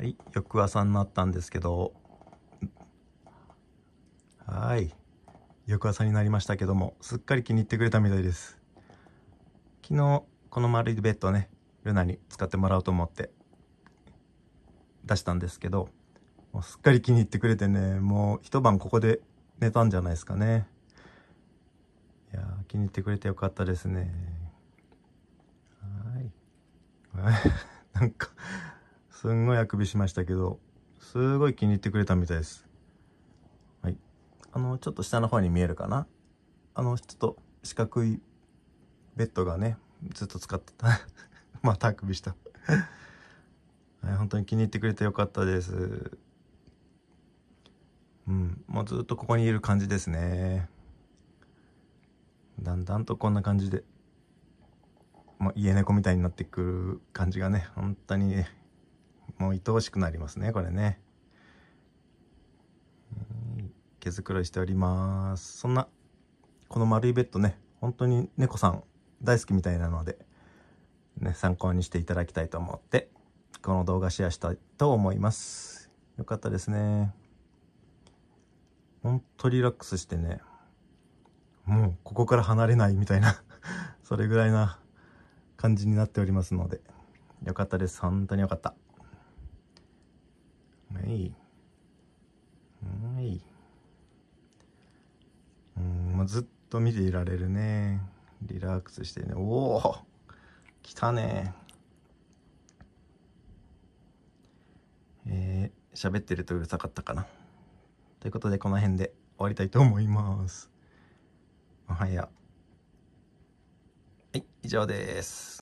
はい、翌朝になったんですけど、はい、翌朝になりましたけども、すっかり気に入ってくれたみたいです。昨日、この丸いベッドね、ルナに使ってもらおうと思って出したんですけど、もうすっかり気に入ってくれてね、もう一晩ここで寝たんじゃないですかね。いや気に入ってくれてよかったですね。はい。なんかすんごいあくびしましたけど、すごい気に入ってくれたみたいです。はい。あの、ちょっと下の方に見えるかなあの、ちょっと四角いベッドがね、ずっと使ってた。またあくびした はい、本当に気に入ってくれてよかったです。うん、もうずっとここにいる感じですね。だんだんとこんな感じで、まあ、家猫みたいになってくる感じがね、本当に、もう愛おしくなりますね、これね。毛づくろいしております。そんな、この丸いベッドね、本当に猫さん大好きみたいなので、ね、参考にしていただきたいと思って、この動画シェアしたいと思います。よかったですね。ほんとリラックスしてね、もうここから離れないみたいな それぐらいな感じになっておりますので、よかったです。本当によかった。はい。はい。うん、もうずっと見ていられるね。リラックスしてね。おお来たね。えー、喋ってるとうるさかったかな。ということで、この辺で終わりたいと思います。おはや。はい、以上です。